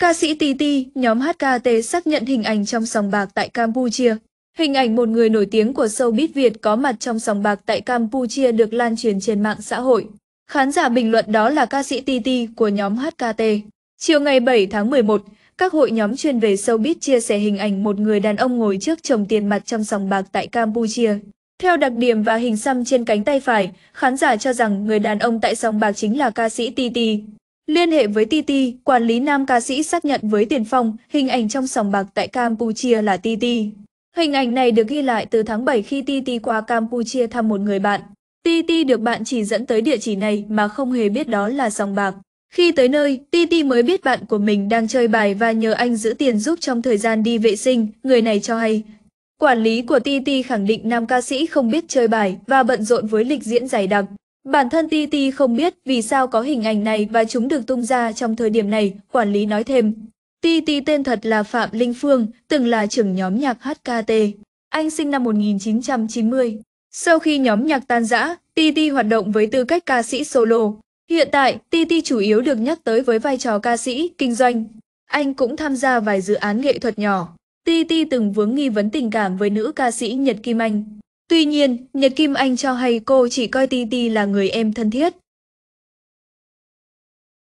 Ca sĩ Tì Tì, nhóm HKT xác nhận hình ảnh trong sòng bạc tại Campuchia. Hình ảnh một người nổi tiếng của showbiz Việt có mặt trong sòng bạc tại Campuchia được lan truyền trên mạng xã hội. Khán giả bình luận đó là ca sĩ Tì của nhóm HKT. Chiều ngày 7 tháng 11, các hội nhóm chuyên về showbiz chia sẻ hình ảnh một người đàn ông ngồi trước chồng tiền mặt trong sòng bạc tại Campuchia. Theo đặc điểm và hình xăm trên cánh tay phải, khán giả cho rằng người đàn ông tại sòng bạc chính là ca sĩ Tì Liên hệ với Titi, quản lý nam ca sĩ xác nhận với Tiền Phong hình ảnh trong sòng bạc tại Campuchia là Titi. Hình ảnh này được ghi lại từ tháng 7 khi Titi qua Campuchia thăm một người bạn. Titi được bạn chỉ dẫn tới địa chỉ này mà không hề biết đó là sòng bạc. Khi tới nơi, Titi mới biết bạn của mình đang chơi bài và nhờ anh giữ tiền giúp trong thời gian đi vệ sinh, người này cho hay. Quản lý của Titi khẳng định nam ca sĩ không biết chơi bài và bận rộn với lịch diễn dày đặc. Bản thân TT không biết vì sao có hình ảnh này và chúng được tung ra trong thời điểm này, quản lý nói thêm. TT tên thật là Phạm Linh Phương, từng là trưởng nhóm nhạc HKT. Anh sinh năm 1990. Sau khi nhóm nhạc tan rã, TT hoạt động với tư cách ca sĩ solo. Hiện tại, TT chủ yếu được nhắc tới với vai trò ca sĩ, kinh doanh. Anh cũng tham gia vài dự án nghệ thuật nhỏ. TT từng vướng nghi vấn tình cảm với nữ ca sĩ Nhật Kim Anh. Tuy nhiên, Nhật Kim Anh cho hay cô chỉ coi Titi là người em thân thiết,